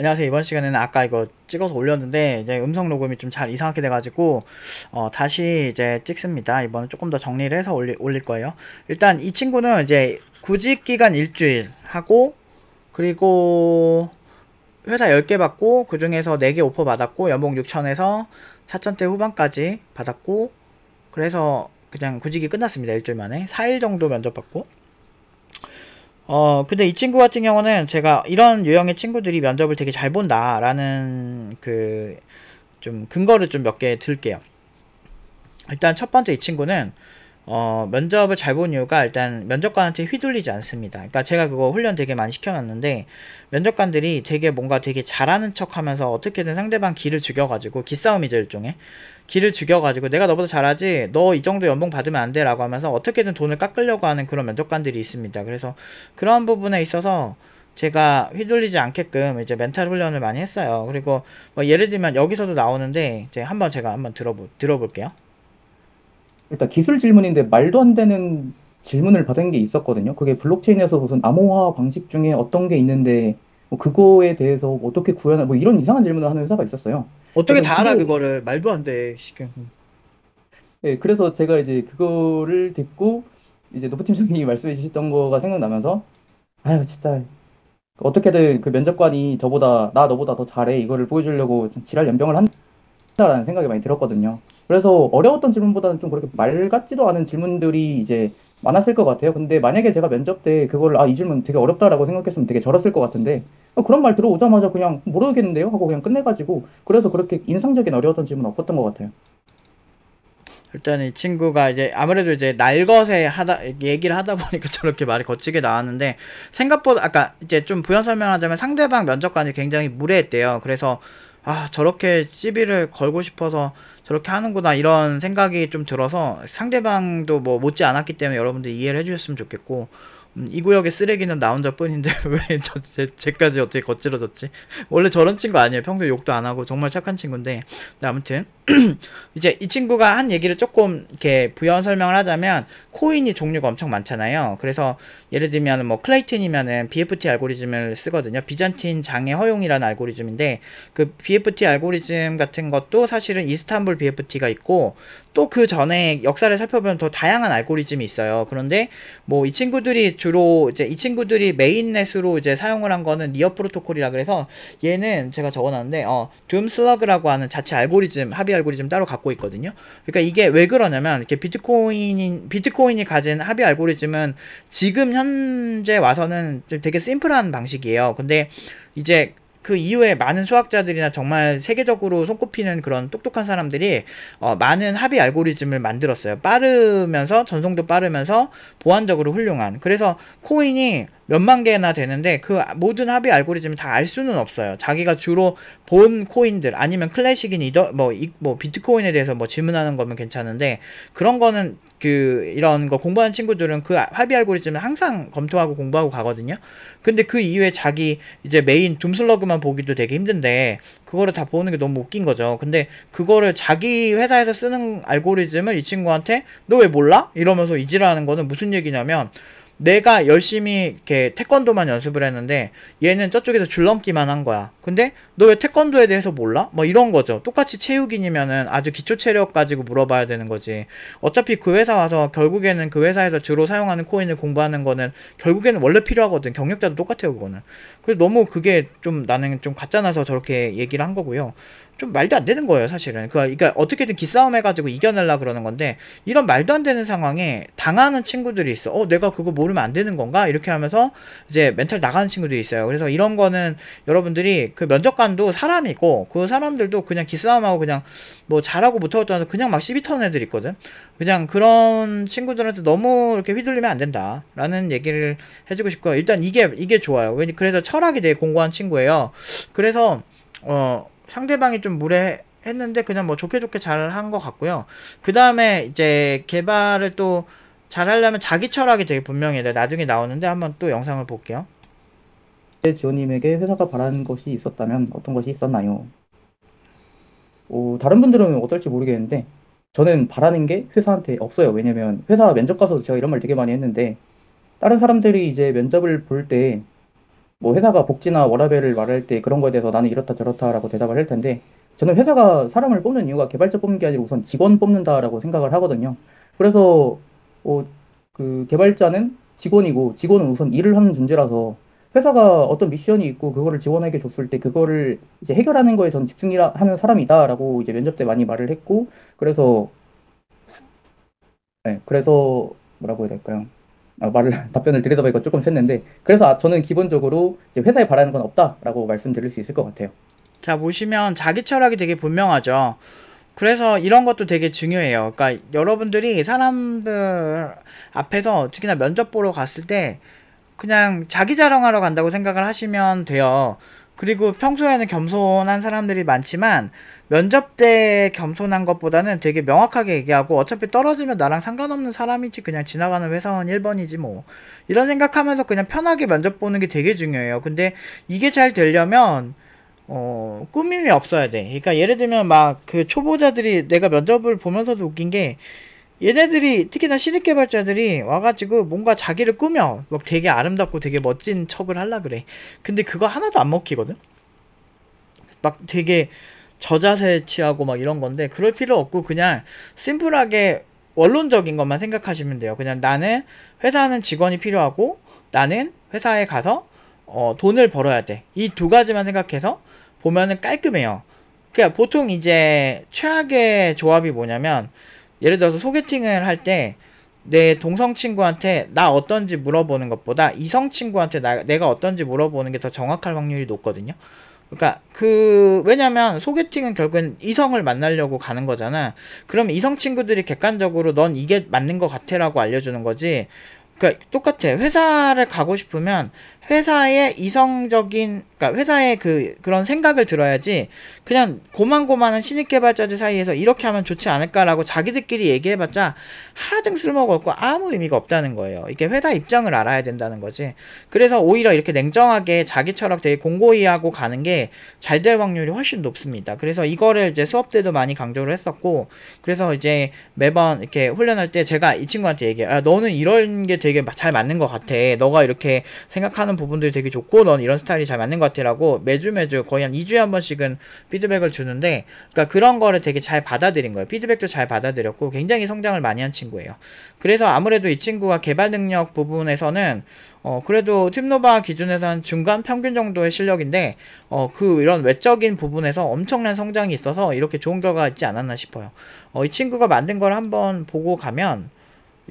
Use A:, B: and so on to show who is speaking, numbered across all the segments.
A: 안녕하세요. 이번 시간에는 아까 이거 찍어서 올렸는데 이제 음성 녹음이 좀 잘 이상하게 돼가지고 어, 다시 이제 찍습니다. 이번에 조금 더 정리를 해서 올리, 올릴 거예요. 일단 이 친구는 이제 구직 기간 일주일 하고 그리고 회사 10개 받고 그 중에서 4개 오퍼 받았고 연봉 6천에서 4천대 후반까지 받았고 그래서 그냥 구직이 끝났습니다. 일주일 만에 4일 정도 면접 받고 어, 근데 이 친구 같은 경우는 제가 이런 유형의 친구들이 면접을 되게 잘 본다라는 그 좀 근거를 좀 몇 개 들게요. 일단 첫 번째 이 친구는 어, 면접을 잘 본 이유가 일단 면접관한테 휘둘리지 않습니다. 그러니까 제가 그거 훈련 되게 많이 시켜놨는데 면접관들이 되게 뭔가 되게 잘하는 척 하면서 어떻게든 상대방 기를 죽여가지고 기싸움이죠 일종의 기를 죽여가지고 내가 너보다 잘하지 너 이 정도 연봉 받으면 안돼 라고 하면서 어떻게든 돈을 깎으려고 하는 그런 면접관들이 있습니다. 그래서 그런 부분에 있어서 제가 휘둘리지 않게끔 이제 멘탈 훈련을 많이 했어요. 그리고 뭐 예를 들면 여기서도 나오는데 이제 한번 제가
B: 한번 들어보, 들어볼게요. 일단 기술 질문인데 말도 안 되는 질문을 받은 게 있었거든요. 그게 블록체인에서 무슨 암호화 방식 중에 어떤 게 있는데 뭐 그거에 대해서 뭐 어떻게 구현할 뭐 이런 이상한 질문을 하는 회사가 있었어요. 어떻게 다 알아 그거, 를 말도 안 돼 지금. 네, 그래서 제가 이제 그거를 듣고 이제 노프 팀장님이 말씀해 주셨던 거가 생각나면서 아유 진짜 어떻게든 그 면접관이 저보다 나 너보다 더 잘해 이거를 보여주려고 지랄 연병을 한다라는 생각이 많이 들었거든요. 그래서 어려웠던 질문보다는 좀 그렇게 말 같지도 않은 질문들이 이제 많았을 것 같아요. 근데 만약에 제가 면접 때 그걸 아, 이 질문 되게 어렵다라고 생각했으면 되게 저랬을것 같은데 어, 그런 말 들어오자마자 그냥 모르겠는데요 하고 그냥 끝내가지고 그래서 그렇게 인상적인 어려웠던 질문 없었던 것 같아요.
A: 일단 이 친구가 이제 아무래도 이제 날것에 하다 얘기를 하다 보니까 저렇게 말이 거치게 나왔는데 생각보다 아까 이제 좀 부연 설명하자면 상대방 면접관이 굉장히 무례했대요. 그래서 아 저렇게 시비를 걸고 싶어서 저렇게 하는구나 이런 생각이 좀 들어서 상대방도 뭐 못지 않았기 때문에 여러분들 이해를 해주셨으면 좋겠고 음, 이 구역의 쓰레기는 나 혼자뿐인데 왜 저, 제, 쟤까지 어떻게 거칠어졌지? 원래 저런 친구 아니에요. 평소에 욕도 안 하고 정말 착한 친구인데 아무튼 이제 이 친구가 한 얘기를 조금 이렇게 부연 설명을 하자면 코인이 종류가 엄청 많잖아요. 그래서 예를 들면 뭐 클레이튼이면은 BFT 알고리즘을 쓰거든요. 비잔틴 장애 허용이라는 알고리즘인데 그 BFT 알고리즘 같은 것도 사실은 이스탄불 BFT가 있고 또 그 전에 역사를 살펴보면 더 다양한 알고리즘이 있어요. 그런데 뭐 이 친구들이 주로 이제 이 친구들이 메인넷으로 이제 사용을 한 거는 니어 프로토콜이라 그래서 얘는 제가 적어놨는데 어, 둠 슬러그라고 하는 자체 알고리즘 합의 알고리즘 따로 갖고 있거든요. 그러니까 이게 왜 그러냐면 이렇게 비트코인 비트코인이 가진 합의 알고리즘은 지금 현재 와서는 되게 심플한 방식이에요. 근데 이제 그 이후에 많은 수학자들이나 정말 세계적으로 손꼽히는 그런 똑똑한 사람들이 어, 많은 합의 알고리즘을 만들었어요. 빠르면서 전송도 빠르면서 보안적으로 훌륭한. 그래서 코인이 몇만 개나 되는데 그 모든 합의 알고리즘을 다 알 수는 없어요. 자기가 주로 본 코인들 아니면 클래식인 이더 뭐, 이, 뭐 비트코인에 대해서 뭐 질문하는 거면 괜찮은데 그런 거는 그 이런 거 공부하는 친구들은 그합비 아, 알고리즘을 항상 검토하고 공부하고 가거든요. 근데 그 이후에 자기 이제 메인 둠슬러그만 보기도 되게 힘든데 그거를 다 보는 게 너무 웃긴 거죠. 근데 그거를 자기 회사에서 쓰는 알고리즘을 이 친구한테 너 왜 몰라? 이러면서 이지라는 거는 무슨 얘기냐면 내가 열심히 이렇게 태권도만 연습을 했는데 얘는 저쪽에서 줄넘기만 한 거야. 근데 너 왜 태권도에 대해서 몰라? 뭐 이런 거죠. 똑같이 체육인이면은 아주 기초 체력 가지고 물어봐야 되는 거지. 어차피 그 회사 와서 결국에는 그 회사에서 주로 사용하는 코인을 공부하는 거는 결국에는 원래 필요하거든. 경력자도 똑같아요, 그거는. 그래서 너무 그게 좀 나는 좀 가짜나서 저렇게 얘기를 한 거고요. 좀 말도 안 되는 거예요, 사실은. 그러니까, 그러니까 어떻게든 기싸움 해가지고 이겨내려 그러는 건데, 이런 말도 안 되는 상황에 당하는 친구들이 있어. 어, 내가 그거 모르면 안 되는 건가? 이렇게 하면서 이제 멘탈 나가는 친구들이 있어요. 그래서 이런 거는 여러분들이 그 면접관도 사람이고, 그 사람들도 그냥 기싸움하고 그냥 뭐 잘하고 못하고 떠나서 그냥 막 시비 터는 애들 있거든. 그냥 그런 친구들한테 너무 이렇게 휘둘리면 안 된다. 라는 얘기를 해주고 싶고요. 일단 이게, 이게 좋아요. 왜냐, 그래서 철학이 되게 공고한 친구예요. 그래서, 어, 상대방이 좀 무례했는데 그냥 뭐 좋게 좋게 잘 한 것 같고요. 그 다음에 이제 개발을 또 잘하려면 자기 철학이 되게 분명해 돼. 나중에 나오는데 한번 또 영상을 볼게요.
B: 네, 지원님에게 회사가 바라는 것이 있었다면 어떤 것이 있었나요? 어, 다른 분들은 어떨지 모르겠는데 저는 바라는 게 회사한테 없어요. 왜냐면 회사 면접 가서도 제가 이런 말 되게 많이 했는데 다른 사람들이 이제 면접을 볼때 뭐 회사가 복지나 워라밸을 말할 때 그런 거에 대해서 나는 이렇다 저렇다라고 대답을 할 텐데 저는 회사가 사람을 뽑는 이유가 개발자 뽑는 게 아니라 우선 직원 뽑는다라고 생각을 하거든요. 그래서 어, 그 개발자는 직원이고 직원은 우선 일을 하는 존재라서 회사가 어떤 미션이 있고 그거를 직원에게 줬을 때 그거를 이제 해결하는 거에 전 집중하는 사람이다라고 이제 면접 때 많이 말을 했고 그래서 네, 그래서 뭐라고 해야 될까요? 어, 말을 답변을 드리다보니까 조금 샜는데 그래서 아, 저는 기본적으로 이제 회사에 바라는 건 없다라고 말씀드릴 수 있을 것 같아요. 자 보시면 자기 철학이 되게 분명하죠.
A: 그래서 이런 것도 되게 중요해요. 그러니까 여러분들이 사람들 앞에서 특히나 면접 보러 갔을 때 그냥 자기 자랑하러 간다고 생각을 하시면 돼요. 그리고 평소에는 겸손한 사람들이 많지만 면접 때 겸손한 것보다는 되게 명확하게 얘기하고 어차피 떨어지면 나랑 상관없는 사람이지 그냥 지나가는 회사원 1번이지 뭐 이런 생각하면서 그냥 편하게 면접 보는 게 되게 중요해요. 근데 이게 잘 되려면 어, 꾸밈이 없어야 돼. 그러니까 예를 들면 막 그 초보자들이 내가 면접을 보면서도 웃긴 게 얘네들이 특히나 신입 개발자들이 와가지고 뭔가 자기를 꾸며 막 되게 아름답고 되게 멋진 척을 하려 그래 근데 그거 하나도 안 먹히거든 막 되게 저자세 취하고 막 이런 건데 그럴 필요 없고 그냥 심플하게 원론적인 것만 생각하시면 돼요 그냥 나는 회사는 직원이 필요하고 나는 회사에 가서 어, 돈을 벌어야 돼이 두 가지만 생각해서 보면은 깔끔해요 그냥 그러니까 보통 이제 최악의 조합이 뭐냐면 예를 들어서 소개팅을 할 때 내 동성 친구한테 나 어떤지 물어보는 것보다 이성 친구한테 나, 내가 어떤지 물어보는 게 더 정확할 확률이 높거든요. 그러니까 그 왜냐면 소개팅은 결국엔 이성을 만나려고 가는 거잖아. 그럼 이성 친구들이 객관적으로 넌 이게 맞는 것 같아라고 알려주는 거지. 그러니까 똑같아. 회사를 가고 싶으면 회사의 이성적인 그러니까 회사의 그 그런 생각을 들어야지 그냥 고만고만한 신입 개발자들 사이에서 이렇게 하면 좋지 않을까라고 자기들끼리 얘기해봤자 하등 쓸모가 없고 아무 의미가 없다는 거예요. 이게 회사 입장을 알아야 된다는 거지. 그래서 오히려 이렇게 냉정하게 자기 철학 되게 공고히 하고 가는 게 잘 될 확률이 훨씬 높습니다. 그래서 이거를 이제 수업 때도 많이 강조를 했었고 그래서 이제 매번 이렇게 훈련할 때 제가 이 친구한테 얘기해요. 아, 너는 이런 게 되게 잘 맞는 것 같아. 너가 이렇게 생각하는 부분들이 되게 좋고 넌 이런 스타일이 잘 맞는 것 같아라고 매주 매주 거의 한 2주에 한 번씩은 피드백을 주는데 그러니까 그런 거를 되게 잘 받아들인 거예요. 피드백도 잘 받아들였고 굉장히 성장을 많이 한 친구예요. 그래서 아무래도 이 친구가 개발 능력 부분에서는 어, 그래도 팀노바 기준에서 한 중간 평균 정도의 실력인데, 어, 그 이런 외적인 부분에서 엄청난 성장이 있어서 이렇게 좋은 결과가 있지 않았나 싶어요. 어, 이 친구가 만든 걸 한번 보고 가면,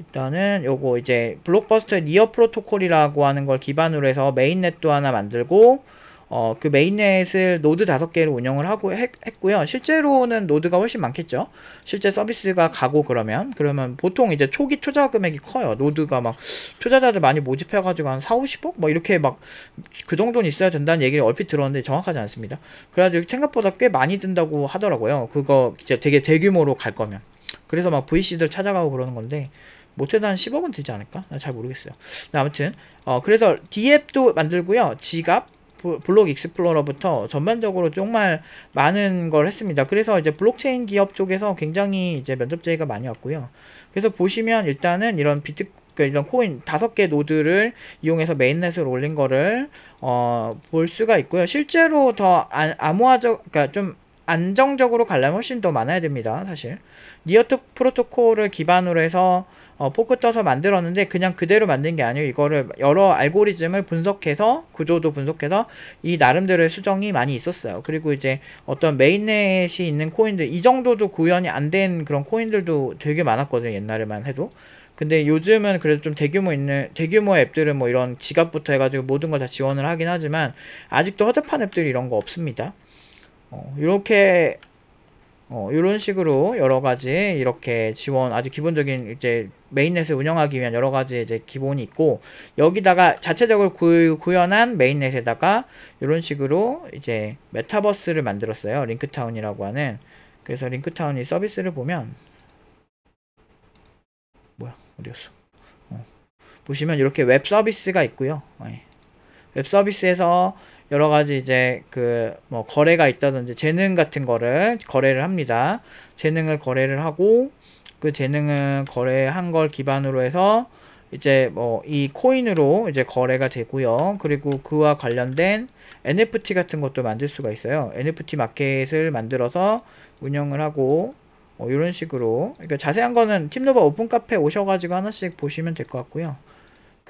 A: 일단은 요거 이제 블록버스터 리어 프로토콜이라고 하는 걸 기반으로 해서 메인넷도 하나 만들고 어, 그 메인넷을 노드 다섯 개를 운영을 하고 했, 고요 실제로는 노드가 훨씬 많겠죠. 실제 서비스가 가고 그러면 그러면 보통 이제 초기 투자 금액이 커요. 노드가 막 투자자들 많이 모집해 가지고 한 4, 50억 뭐 이렇게 막 그 정도는 있어야 된다는 얘기를 얼핏 들었는데 정확하지 않습니다. 그래가지고 생각보다 꽤 많이 든다고 하더라고요. 그거 이제 되게 대규모로 갈 거면. 그래서 막 VC들 찾아가고 그러는 건데 못해도 한 10억은 되지 않을까? 나 잘 모르겠어요. 네, 아무튼 어, 그래서 D앱도 만들고요. 지갑, 블록 익스플로러부터 전반적으로 정말 많은 걸 했습니다. 그래서 이제 블록체인 기업 쪽에서 굉장히 이제 면접 제의가 많이 왔고요. 그래서 보시면 일단은 이런 비트 그러니까 이런 코인 다섯 개 노드를 이용해서 메인넷을 올린 거를 어, 볼 수가 있고요. 실제로 더 아, 암호화적 그러니까 좀 안정적으로 갈라면 훨씬 더 많아야 됩니다. 사실 니어트 프로토콜을 기반으로 해서 어, 포크 떠서 만들었는데 그냥 그대로 만든 게아니고 이거를 여러 알고리즘을 분석해서 구조도 분석해서 이 나름대로의 수정이 많이 있었어요. 그리고 이제 어떤 메인넷이 있는 코인들 이 정도도 구현이 안 된 그런 코인들도 되게 많았거든요. 옛날에만 해도. 근데 요즘은 그래도 좀 대규모 있는 대규모 앱들은 뭐 이런 지갑부터 해가지고 모든 걸 다 지원을 하긴 하지만 아직도 허접한 앱들이 이런 거 없습니다. 어, 이렇게 어, 이런 식으로 여러 가지 이렇게 지원 아주 기본적인 이제 메인넷을 운영하기 위한 여러 가지 이제 기본이 있고 여기다가 자체적으로 구, 구현한 메인넷에다가 이런 식으로 이제 메타버스를 만들었어요. 링크타운이라고 하는 그래서 링크타운이 서비스를 보면 뭐야 어디였어? 어. 보시면 이렇게 웹 서비스가 있고요. 네. 웹 서비스에서 여러 가지 이제 그뭐 거래가 있다든지 재능 같은 거를 거래를 합니다. 재능을 거래를 하고 그 재능을 거래한 걸 기반으로 해서 이제 뭐 이 코인으로 이제 거래가 되고요. 그리고 그와 관련된 NFT 같은 것도 만들 수가 있어요. NFT 마켓을 만들어서 운영을 하고 뭐 이런 식으로 그러니까 자세한 거는 팀노바 오픈 카페 오셔가지고 하나씩 보시면 될 것 같고요.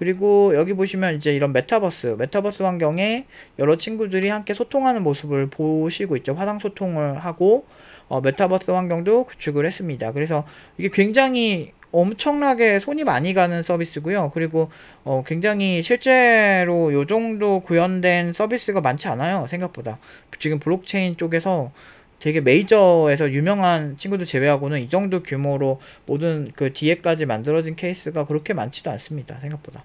A: 그리고 여기 보시면 이제 이런 메타버스, 메타버스 환경에 여러 친구들이 함께 소통하는 모습을 보시고 있죠. 화상 소통을 하고 어, 메타버스 환경도 구축을 했습니다. 그래서 이게 굉장히 엄청나게 손이 많이 가는 서비스고요. 그리고 어, 굉장히 실제로 요 정도 구현된 서비스가 많지 않아요. 생각보다. 지금 블록체인 쪽에서 되게 메이저에서 유명한 친구들 제외하고는 이 정도 규모로 모든 그 뒤에까지 만들어진 케이스가 그렇게 많지도 않습니다. 생각보다.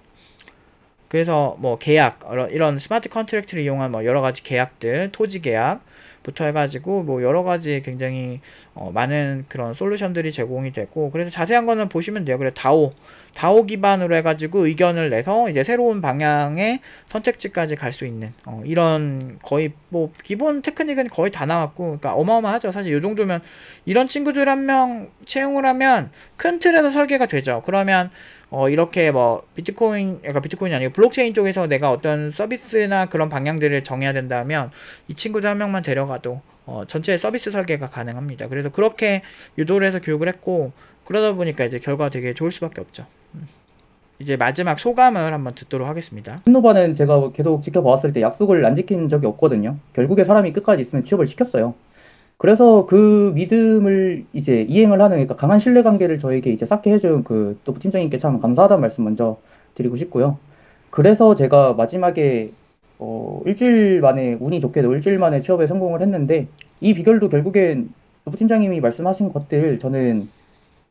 A: 그래서 뭐 계약 이런 스마트 컨트랙트를 이용한 뭐 여러 가지 계약들, 토지 계약, 부터 해가지고 뭐 여러 가지 굉장히 어, 많은 그런 솔루션들이 제공이 되고 그래서 자세한 거는 보시면 돼요. 그래 다오 다오 기반으로 해가지고 의견을 내서 이제 새로운 방향의 선택지까지 갈 수 있는 어, 이런 거의 뭐 기본 테크닉은 거의 다 나왔고 그러니까 어마어마하죠. 사실 이 정도면 이런 친구들 한 명 채용을 하면 큰 틀에서 설계가 되죠. 그러면 어, 이렇게 뭐 비트코인, 그러 그러니까 비트코인이 아니고 블록체인 쪽에서 내가 어떤 서비스나 그런 방향들을 정해야 된다면 이친구들한 명만 데려가도 어, 전체 서비스 설계가 가능합니다. 그래서 그렇게 유도를 해서 교육을 했고 그러다 보니까 이제 결과가 되게 좋을 수밖에 없죠. 음. 이제 마지막
B: 소감을 한번 듣도록 하겠습니다. 신노바는 제가 계속 지켜보았을 때 약속을 안 지킨 적이 없거든요. 결국에 사람이 끝까지 있으면 취업을 시켰어요. 그래서 그 믿음을 이제 이행을 하는 그러니까 강한 신뢰 관계를 저에게 이제 쌓게 해준 그또 팀장님께 참 감사하다는 말씀 먼저 드리고 싶고요. 그래서 제가 마지막에 어, 일주일 만에 운이 좋게도 일주일 만에 취업에 성공을 했는데 이 비결도 결국엔 노부 팀장님이 말씀하신 것들 저는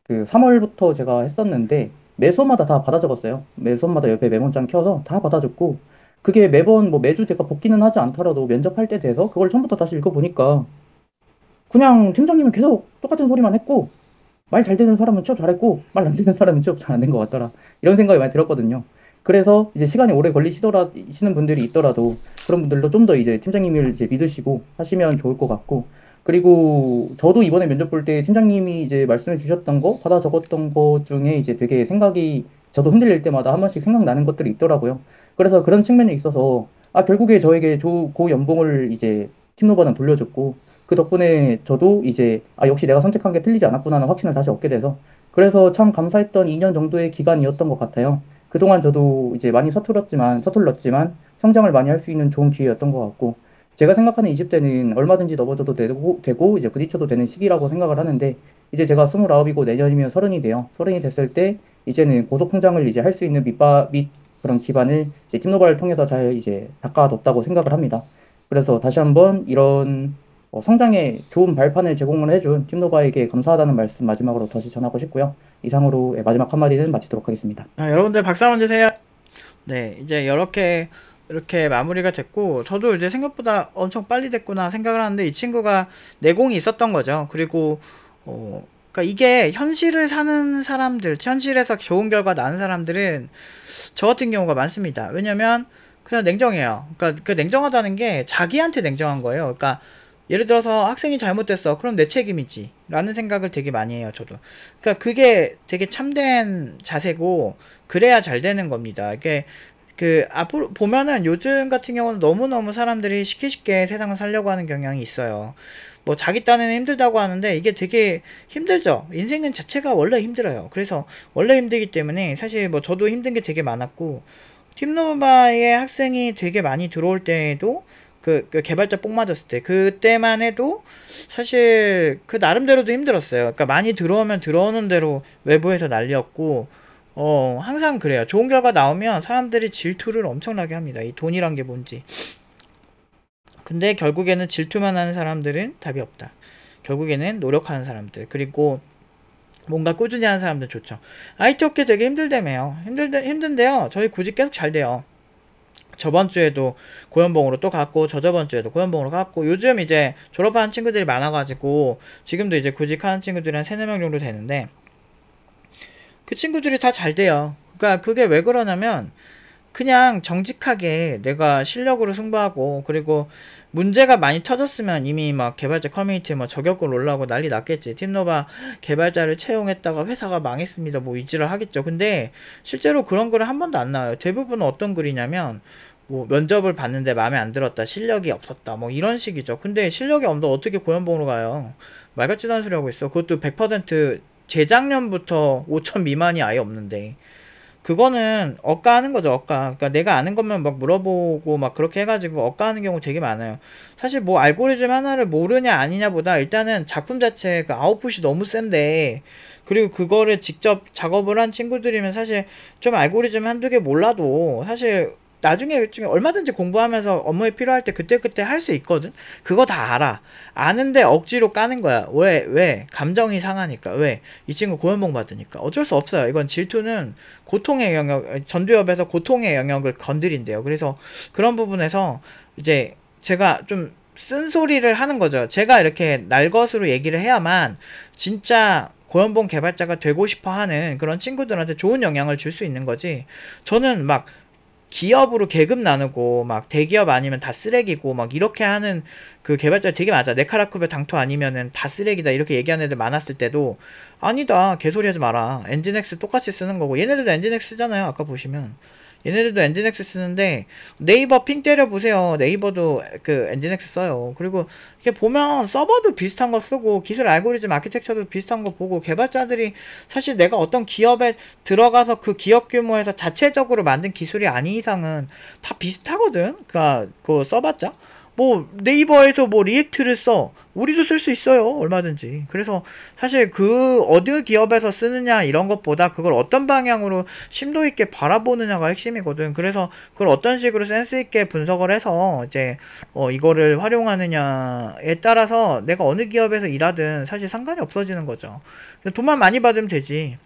B: 그 3월부터 제가 했었는데 매수마다다 받아 적었어요. 매수마다 옆에 메모장 켜서 다 받아 적고 그게 매번 뭐 매주 제가 복기는 하지 않더라도 면접할 때 돼서 그걸 처음부터 다시 읽어보니까 그냥 팀장님은 계속 똑같은 소리만 했고 말 잘 되는 사람은 취업 잘했고 말 안 되는 사람은 취업 잘 안 된 것 같더라 이런 생각이 많이 들었거든요. 그래서 이제 시간이 오래 걸리시더라시는 분들이 있더라도 그런 분들도 좀 더 이제 팀장님을 이제 믿으시고 하시면 좋을 것 같고 그리고 저도 이번에 면접 볼 때 팀장님이 이제 말씀해 주셨던 거 받아 적었던 것 중에 이제 되게 생각이 저도 흔들릴 때마다 한 번씩 생각나는 것들이 있더라고요. 그래서 그런 측면에 있어서 아 결국에 저에게 저 고연봉을 이제 팀노바는 돌려줬고 그 덕분에 저도 이제 아 역시 내가 선택한 게 틀리지 않았구나는 확신을 다시 얻게 돼서 그래서 참 감사했던 2년 정도의 기간이었던 것 같아요. 그동안 저도 이제 많이 서툴렀지만 서툴렀지만 성장을 많이 할 수 있는 좋은 기회였던 것 같고 제가 생각하는 20대는 얼마든지 넘어져도 되고, 되고 이제 부딪혀도 되는 시기라고 생각을 하는데 이제 제가 29이고 내년이면 30이 돼요. 30이 됐을 때 이제는 고속 성장을 이제 할 수 있는 밑바 밑 그런 기반을 이제 팀노바를 통해서 잘 이제 닦아뒀다고 생각을 합니다. 그래서 다시 한번 이런 어, 성장에 좋은 발판을 제공을 해준 팀노바에게 감사하다는 말씀 마지막으로 다시 전하고 싶고요. 이상으로 예, 마지막 한마디는 마치도록 하겠습니다.
A: 아, 여러분들 박수 한번 주세요. 네, 이제 이렇게 이렇게 마무리가 됐고 저도 이제 생각보다 엄청 빨리 됐구나 생각을 하는데 이 친구가 내공이 있었던 거죠. 그리고 어, 그러니까 이게 현실을 사는 사람들, 현실에서 좋은 결과 나는 사람들은 저 같은 경우가 많습니다. 왜냐면 그냥 냉정해요. 그러니까 그 냉정하다는 게 자기한테 냉정한 거예요. 그러니까 예를 들어서 학생이 잘못됐어. 그럼 내 책임이지. 라는 생각을 되게 많이 해요, 저도. 그러니까 그게 되게 참된 자세고, 그래야 잘 되는 겁니다. 이게, 그, 앞으로 보면은 요즘 같은 경우는 너무너무 사람들이 쉽게 쉽게 세상을 살려고 하는 경향이 있어요. 뭐, 자기 딴에는 힘들다고 하는데, 이게 되게 힘들죠. 인생은 자체가 원래 힘들어요. 그래서, 원래 힘들기 때문에, 사실 뭐, 저도 힘든 게 되게 많았고, 팀노바의 학생이 되게 많이 들어올 때에도, 그, 그 개발자 뽕 맞았을 때 그때만 해도 사실 그 나름대로도 힘들었어요. 그러니까 많이 들어오면 들어오는 대로 외부에서 날렸고 어 항상 그래요. 좋은 결과 나오면 사람들이 질투를 엄청나게 합니다. 이 돈이란 게 뭔지. 근데 결국에는 질투만 하는 사람들은 답이 없다. 결국에는 노력하는 사람들 그리고 뭔가 꾸준히 하는 사람들 좋죠. IT 업계 되게 힘들다며요. 힘들 힘든데요. 저희 구직 계속 잘 돼요. 저번 주에도 고연봉으로 또 갔고 저저번 주에도 고연봉으로 갔고 요즘 이제 졸업하는 친구들이 많아가지고 지금도 이제 구직하는 친구들이 한 세네 명 정도 되는데 그 친구들이 다 잘 돼요. 그러니까 그게 왜 그러냐면 그냥 정직하게 내가 실력으로 승부하고 그리고 문제가 많이 터졌으면 이미 막 개발자 커뮤니티에 막 뭐 저격글 올라오고 난리 났겠지. 팀노바 개발자를 채용했다가 회사가 망했습니다. 뭐 이지를 하겠죠. 근데 실제로 그런 글은 한 번도 안 나와요. 대부분 어떤 글이냐면 뭐 면접을 봤는데 마음에 안 들었다. 실력이 없었다. 뭐 이런 식이죠. 근데 실력이 없는데 어떻게 고연봉으로 가요? 말 같지도 않은 소리 하고 있어. 그것도 100% 재작년부터 5천 미만이 아예 없는데. 그거는 억가하는 거죠 억가 그러니까 내가 아는 것만 막 물어보고 막 그렇게 해가지고 억가하는 경우 되게 많아요 사실 뭐 알고리즘 하나를 모르냐 아니냐 보다 일단은 작품 자체 그 아웃풋이 너무 센데 그리고 그거를 직접 작업을 한 친구들이면 사실 좀 알고리즘 한두 개 몰라도 사실 나중에 일에 얼마든지 공부하면서 업무에 필요할 때 그때그때 할 수 있거든. 그거 다 알아. 아는데 억지로 까는 거야. 왜? 왜? 감정이 상하니까. 왜? 이 친구 고연봉 받으니까. 어쩔 수 없어요. 이건 질투는 고통의 영역, 전두엽에서 고통의 영역을 건드린대요. 그래서 그런 부분에서 이제 제가 좀 쓴소리를 하는 거죠. 제가 이렇게 날 것으로 얘기를 해야만 진짜 고연봉 개발자가 되고 싶어 하는 그런 친구들한테 좋은 영향을 줄 수 있는 거지. 저는 막 기업으로 계급 나누고 막 대기업 아니면 다 쓰레기고 막 이렇게 하는 그 개발자 되게 많아 네카라쿠베 당토 아니면은 다 쓰레기다 이렇게 얘기하는 애들 많았을 때도 아니다 개소리 하지 마라. 엔진엑스 똑같이 쓰는 거고 얘네들도 엔진엑스 쓰잖아요. 아까 보시면 얘네들도 엔진엑스 쓰는데 네이버 핑 때려 보세요. 네이버도 그 엔진엑스 써요. 그리고 이렇게 보면 서버도 비슷한 거 쓰고 기술 알고리즘 아키텍처도 비슷한 거 보고 개발자들이 사실 내가 어떤 기업에 들어가서 그 기업 규모에서 자체적으로 만든 기술이 아닌 이상은 다 비슷하거든. 그러니까 그 써봤자. 뭐 네이버에서 뭐 리액트를 써 우리도 쓸 수 있어요 얼마든지 그래서 사실 그 어느 기업에서 쓰느냐 이런 것보다 그걸 어떤 방향으로 심도 있게 바라보느냐가 핵심이거든 그래서 그걸 어떤 식으로 센스 있게 분석을 해서 이제 어 이거를 활용하느냐에 따라서 내가 어느 기업에서 일하든 사실 상관이 없어지는 거죠 돈만 많이 받으면 되지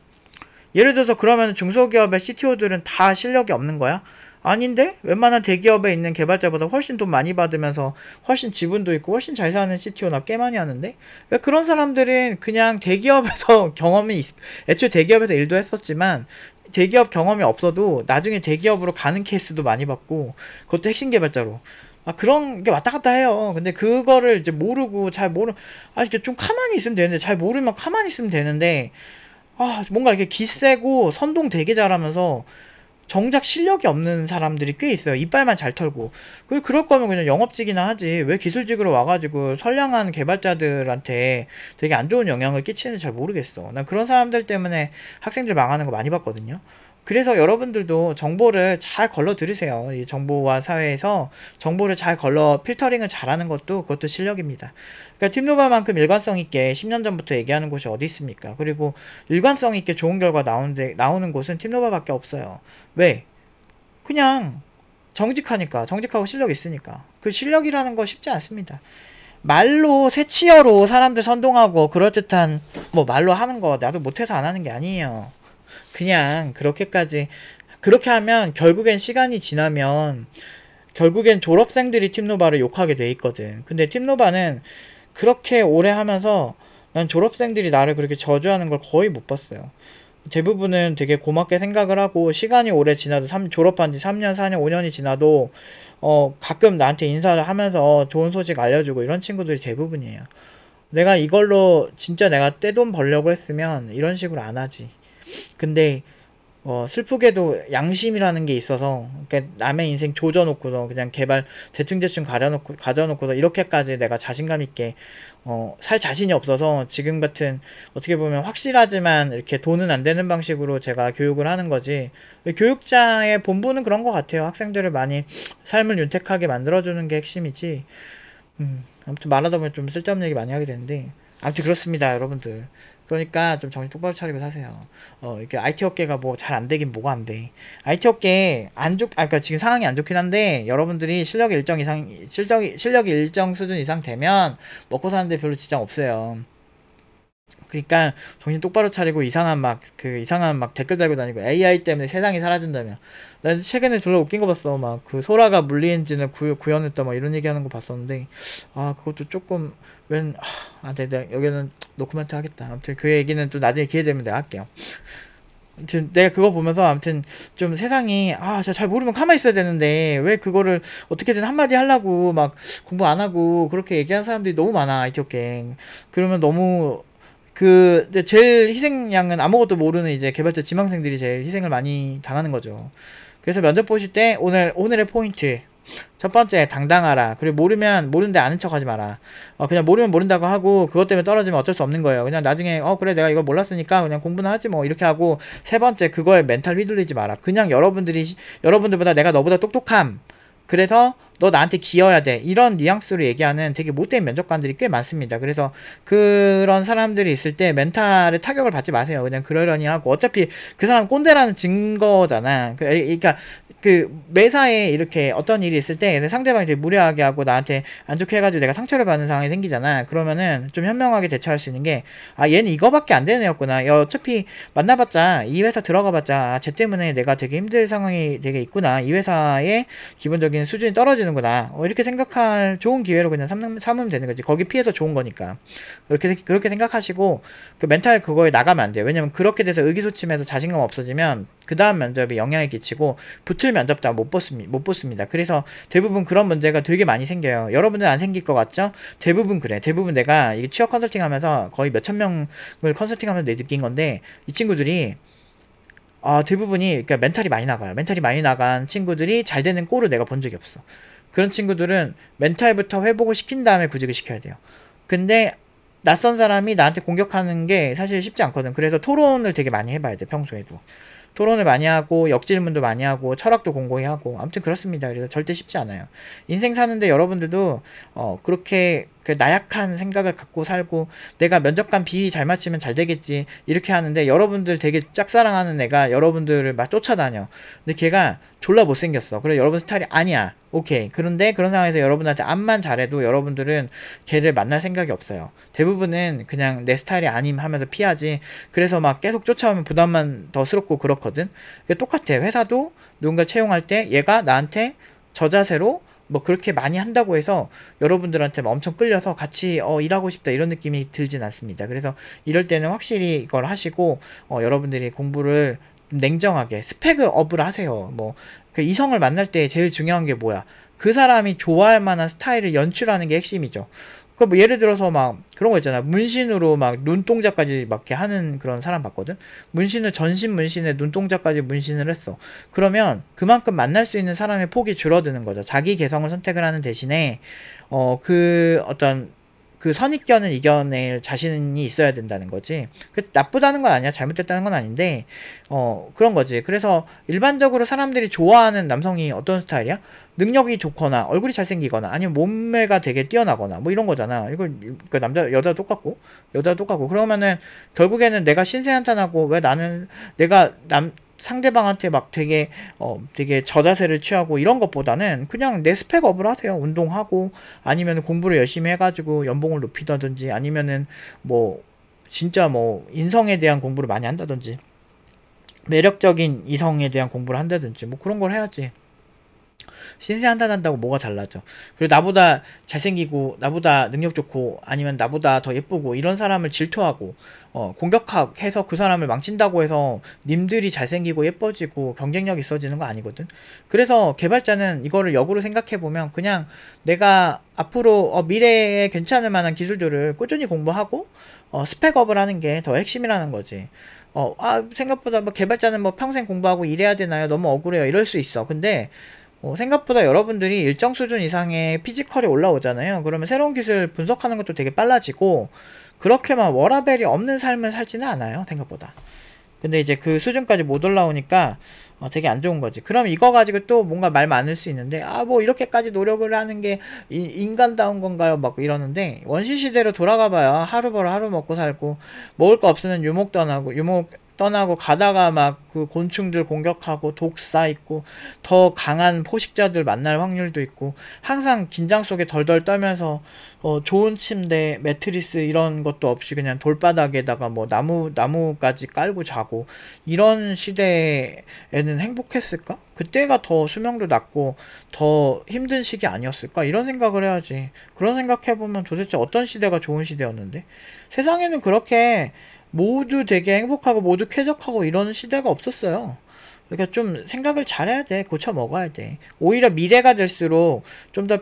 A: 예를 들어서 그러면 중소기업의 CTO들은 다 실력이 없는 거야 아닌데 웬만한 대기업에 있는 개발자보다 훨씬 돈 많이 받으면서 훨씬 지분도 있고 훨씬 잘 사는 CTO나 꽤 많이 하는데 왜 그러니까 그런 사람들은 그냥 대기업에서 경험이 있, 애초에 대기업에서 일도 했었지만 대기업 경험이 없어도 나중에 대기업으로 가는 케이스도 많이 받고 그것도 핵심 개발자로 아 그런 게 왔다 갔다 해요. 근데 그거를 이제 모르고 잘 모르 아 이게 좀 가만히 있으면 되는데 잘 모르면 가만히 있으면 되는데 아 뭔가 이렇게 기세고 선동 되게 잘하면서 정작 실력이 없는 사람들이 꽤 있어요. 이빨만 잘 털고. 그리고 그럴 거면 그냥 영업직이나 하지. 왜 기술직으로 와가지고 선량한 개발자들한테 되게 안 좋은 영향을 끼치는지 잘 모르겠어. 난 그런 사람들 때문에 학생들 망하는 거 많이 봤거든요. 그래서 여러분들도 정보를 잘 걸러 들으세요. 이 정보와 사회에서 정보를 잘 걸러 필터링을 잘하는 것도 그것도 실력입니다. 그러니까 팀노바만큼 일관성 있게 10년 전부터 얘기하는 곳이 어디 있습니까? 그리고 일관성 있게 좋은 결과 나오는데, 나오는 곳은 팀노바밖에 없어요. 왜? 그냥 정직하니까 정직하고 실력 있으니까 그 실력이라는 거 쉽지 않습니다. 말로 새치어로 사람들 선동하고 그럴듯한 뭐 말로 하는 거 나도 못해서 안 하는 게 아니에요. 그냥 그렇게까지 그렇게 하면 결국엔 시간이 지나면 결국엔 졸업생들이 팀노바를 욕하게 돼 있거든. 근데 팀노바는 그렇게 오래 하면서 난 졸업생들이 나를 그렇게 저주하는 걸 거의 못 봤어요. 대부분은 되게 고맙게 생각을 하고 시간이 오래 지나도 3, 졸업한 지 3년, 4년, 5년이 지나도 어, 가끔 나한테 인사를 하면서 좋은 소식 알려주고 이런 친구들이 대부분이에요. 내가 이걸로 진짜 내가 떼돈 벌려고 했으면 이런 식으로 안 하지. 근데 어, 슬프게도 양심이라는 게 있어서 그러니까 남의 인생 조져놓고서 그냥 개발 대충대충 가려놓고 가져놓고서 이렇게까지 내가 자신감 있게 어, 살 자신이 없어서 지금 같은 어떻게 보면 확실하지만 이렇게 돈은 안 되는 방식으로 제가 교육을 하는 거지 교육자의 본분은 그런 것 같아요 학생들을 많이 삶을 윤택하게 만들어주는 게 핵심이지 음, 아무튼 말하다 보면 좀 쓸데없는 얘기 많이 하게 되는데 아무튼 그렇습니다 여러분들 그러니까 좀 정신 똑바로 차리고 사세요. 어, 이게 IT 업계가 뭐 잘 안 되긴 뭐가 안 돼. IT 업계 안 좋, 아, 그러니까 지금 상황이 안 좋긴 한데 여러분들이 실력 일정 이상, 실력실력 일정 수준 이상 되면 먹고 사는데 별로 지장 없어요. 그러니까 정신 똑바로 차리고 이상한 막 그 이상한 막 댓글 달고 다니고 AI 때문에 세상이 사라진다며. 난 최근에 졸라 웃긴 거 봤어. 막 그 소라가 물리엔진을 구, 구현했다 막 이런 얘기하는 거 봤었는데 아 그것도 조금 웬 아, 네, 네, 여기는 노코멘트 하겠다. 아무튼 그 얘기는 또 나중에 기회 되면 내가 할게요. 아무튼 내가 그거 보면서 아무튼 좀 세상이 아저잘 모르면 가만히 있어야 되는데 왜 그거를 어떻게든 한마디 하려고 막 공부 안 하고 그렇게 얘기하는 사람들이 너무 많아 아이티오갱 그러면 너무 그 제일 희생양은 아무것도 모르는 이제 개발자 지망생들이 제일 희생을 많이 당하는 거죠. 그래서 면접 보실 때 오늘 오늘의 포인트 첫 번째 당당하라. 그리고 모르면 모른데 아는 척하지 마라. 어, 그냥 모르면 모른다고 하고 그것 때문에 떨어지면 어쩔 수 없는 거예요. 그냥 나중에 어 그래 내가 이거 몰랐으니까 그냥 공부나 하지 뭐 이렇게 하고 세 번째 그거에 멘탈 휘둘리지 마라. 그냥 여러분들이 여러분들보다 내가 너보다 똑똑함. 그래서 너 나한테 기여야 돼 이런 뉘앙스로 얘기하는 되게 못된 면접관들이 꽤 많습니다. 그래서 그런 사람들이 있을 때멘탈의 타격을 받지 마세요. 그냥 그러려니 하고 어차피 그 사람 꼰대라는 증거잖아. 그, 그러니까 그 매사에 이렇게 어떤 일이 있을 때 상대방이 되게 무례하게 하고 나한테 안 좋게 해가지고 내가 상처를 받는 상황이 생기잖아. 그러면은 좀 현명하게 대처할 수 있는 게 아 얘는 이거밖에 안 되는 애였구나. 야, 어차피 만나봤자 이 회사 들어가봤자 아, 쟤 때문에 내가 되게 힘들 상황이 되게 있구나. 이 회사의 기본적인 수준이 떨어지는 되는구나. 어, 이렇게 생각할 좋은 기회로 그냥 삼 삼으면 되는 거지. 거기 피해서 좋은 거니까. 그렇게, 그렇게 생각하시고, 그 멘탈 그거에 나가면 안 돼요. 왜냐면 그렇게 돼서 의기소침해서 자신감 없어지면, 그 다음 면접에 영향을 끼치고, 붙을 면접자 못, 붙습니, 못 붙습니다. 그래서 대부분 그런 문제가 되게 많이 생겨요. 여러분들 안 생길 것 같죠? 대부분 그래. 대부분 내가 이게 취업 컨설팅 하면서 거의 몇 천 명을 컨설팅 하면서 느낀 건데, 이 친구들이, 아, 대부분이 그러니까 멘탈이 많이 나가요. 멘탈이 많이 나간 친구들이 잘 되는 꼴을 내가 본 적이 없어. 그런 친구들은 멘탈부터 회복을 시킨 다음에 구직을 시켜야 돼요. 근데 낯선 사람이 나한테 공격하는 게 사실 쉽지 않거든. 그래서 토론을 되게 많이 해봐야 돼, 평소에도. 토론을 많이 하고, 역질문도 많이 하고, 철학도 공고히 하고, 아무튼 그렇습니다. 그래서 절대 쉽지 않아요. 인생 사는데 여러분들도, 어, 그렇게 그 나약한 생각을 갖고 살고 내가 면접관 비위 잘 맞추면 잘 되겠지 이렇게 하는데 여러분들 되게 짝사랑하는 애가 여러분들을 막 쫓아다녀 근데 걔가 졸라 못생겼어 그래 여러분 스타일이 아니야 오케이 그런데 그런 상황에서 여러분한테 암만 잘해도 여러분들은 걔를 만날 생각이 없어요 대부분은 그냥 내 스타일이 아님 하면서 피하지 그래서 막 계속 쫓아오면 부담만 더스럽고 그렇거든 똑같아 회사도 누군가 채용할 때 얘가 나한테 저 자세로 뭐 그렇게 많이 한다고 해서 여러분들한테 뭐 엄청 끌려서 같이 어, 일하고 싶다 이런 느낌이 들진 않습니다. 그래서 이럴 때는 확실히 이걸 하시고 어, 여러분들이 공부를 냉정하게 스펙을 업을 하세요. 뭐그 이성을 만날 때 제일 중요한 게 뭐야? 그 사람이 좋아할 만한 스타일을 연출하는 게 핵심이죠. 그뭐 예를 들어서 막 그런 거 있잖아. 문신으로 막 눈동자까지 막 이렇게 하는 그런 사람 봤거든. 문신을 전신 문신에 눈동자까지 문신을 했어. 그러면 그만큼 만날 수 있는 사람의 폭이 줄어드는 거죠. 자기 개성을 선택을 하는 대신에 어 그 어떤 그 선입견을 이겨낼 자신이 있어야 된다는 거지. 그 나쁘다는 건 아니야. 잘못됐다는 건 아닌데, 어, 그런 거지. 그래서 일반적으로 사람들이 좋아하는 남성이 어떤 스타일이야? 능력이 좋거나, 얼굴이 잘생기거나, 아니면 몸매가 되게 뛰어나거나, 뭐 이런 거잖아. 이거, 그 남자, 여자 똑같고, 여자 똑같고. 그러면은 결국에는 내가 신세 한탄하고, 왜 나는, 내가 남, 상대방한테 막 되게 어 되게 저자세를 취하고 이런 것보다는 그냥 내 스펙업을 하세요. 운동하고 아니면 공부를 열심히 해가지고 연봉을 높이다든지 아니면은 뭐 진짜 뭐 인성에 대한 공부를 많이 한다든지 매력적인 이성에 대한 공부를 한다든지 뭐 그런 걸 해야지. 신세 한단한다고 뭐가 달라져. 그리고 나보다 잘생기고 나보다 능력 좋고 아니면 나보다 더 예쁘고 이런 사람을 질투하고 어, 공격해서 그 사람을 망친다고 해서 님들이 잘생기고 예뻐지고 경쟁력 있어지는 거 아니거든. 그래서 개발자는 이거를 역으로 생각해보면 그냥 내가 앞으로 어, 미래에 괜찮을 만한 기술들을 꾸준히 공부하고 어, 스펙업을 하는 게 더 핵심이라는 거지. 어, 아, 생각보다 뭐 개발자는 뭐 평생 공부하고 일해야 되나요? 너무 억울해요. 이럴 수 있어. 근데 어, 생각보다 여러분들이 일정 수준 이상의 피지컬이 올라오잖아요. 그러면 새로운 기술 분석하는 것도 되게 빨라지고 그렇게 막 워라벨이 없는 삶을 살지는 않아요. 생각보다. 근데 이제 그 수준까지 못 올라오니까 어, 되게 안 좋은 거지. 그럼 이거 가지고 또 뭔가 말 많을 수 있는데 아 뭐 이렇게까지 노력을 하는 게 이, 인간다운 건가요? 막 이러는데 원시 시대로 돌아가 봐야 하루 벌어 하루 먹고 살고 먹을 거 없으면 유목 떠나고 유목 떠나고 가다가 막 그 곤충들 공격하고 독쌓이고더 강한 포식자들 만날 확률도 있고 항상 긴장 속에 덜덜 떨면서 어 좋은 침대 매트리스 이런 것도 없이 그냥 돌바닥에다가 뭐 나무 나무까지 깔고 자고 이런 시대에는 행복했을까? 그때가 더 수명도 낮고 더 힘든 시기 아니었을까? 이런 생각을 해야지. 그런 생각해 보면 도대체 어떤 시대가 좋은 시대였는데 세상에는 그렇게 모두 되게 행복하고 모두 쾌적하고 이런 시대가 없었어요. 그러니까 좀 생각을 잘해야 돼. 고쳐 먹어야 돼. 오히려 미래가 될수록 좀 더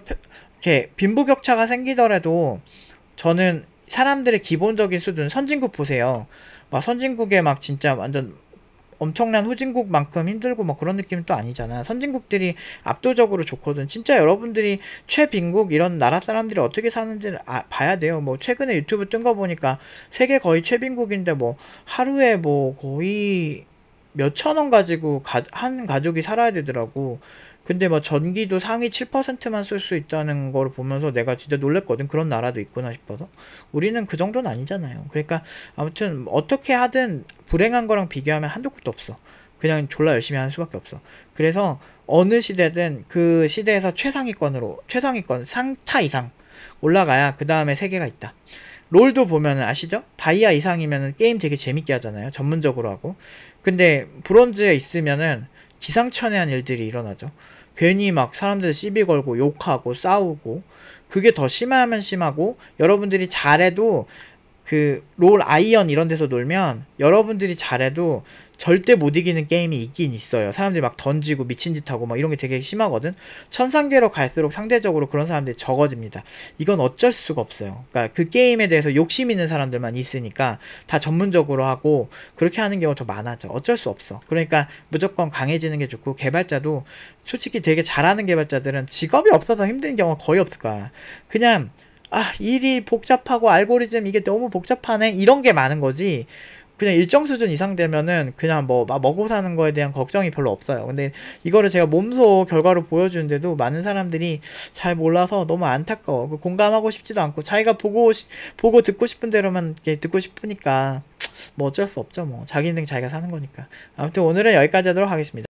A: 이렇게 빈부격차가 생기더라도 저는 사람들의 기본적인 수준 선진국 보세요. 막 선진국에 막 진짜 완전 엄청난 후진국만큼 힘들고 뭐 그런 느낌은 또 아니잖아. 선진국들이 압도적으로 좋거든. 진짜 여러분들이 최빈국 이런 나라 사람들이 어떻게 사는지를 아, 봐야 돼요. 뭐 최근에 유튜브 뜬 거 보니까 세계 거의 최빈국인데 뭐 하루에 뭐 거의 몇천 원 가지고 가, 한 가족이 살아야 되더라고. 근데 뭐 전기도 상위 7%만 쓸 수 있다는 걸 보면서 내가 진짜 놀랬거든. 그런 나라도 있구나 싶어서. 우리는 그 정도는 아니잖아요. 그러니까 아무튼 어떻게 하든 불행한 거랑 비교하면 한두 곳도 없어. 그냥 졸라 열심히 하는 수밖에 없어. 그래서 어느 시대든 그 시대에서 최상위권으로 최상위권 상타 이상 올라가야 그 다음에 세계가 있다. 롤도 보면 아시죠? 다이아 이상이면은 게임 되게 재밌게 하잖아요. 전문적으로 하고. 근데 브론즈에 있으면은 기상천외한 일들이 일어나죠. 괜히 막 사람들 시비 걸고 욕하고 싸우고 그게 더 심하면 심하고 여러분들이 잘해도 그롤 아이언 이런 데서 놀면 여러분들이 잘해도 절대 못 이기는 게임이 있긴 있어요. 사람들이 막 던지고 미친 짓 하고 막 이런 게 되게 심하거든. 천상계로 갈수록 상대적으로 그런 사람들이 적어집니다. 이건 어쩔 수가 없어요. 그니까그 게임에 대해서 욕심 있는 사람들만 있으니까 다 전문적으로 하고 그렇게 하는 경우가 더 많아져. 어쩔 수 없어. 그러니까 무조건 강해지는 게 좋고 개발자도 솔직히 되게 잘하는 개발자들은 직업이 없어서 힘든 경우가 거의 없을 거야. 그냥 아, 일이 복잡하고 알고리즘 이게 너무 복잡하네. 이런 게 많은 거지. 그냥 일정 수준 이상 되면은 그냥 뭐 먹고 사는 거에 대한 걱정이 별로 없어요. 근데 이거를 제가 몸소 결과로 보여주는데도 많은 사람들이 잘 몰라서 너무 안타까워. 그 공감하고 싶지도 않고 자기가 보고 보고 듣고 싶은 대로만 듣고 싶으니까 뭐 어쩔 수 없죠. 뭐 자기 인생 자기가 사는 거니까. 아무튼 오늘은 여기까지 하도록 하겠습니다.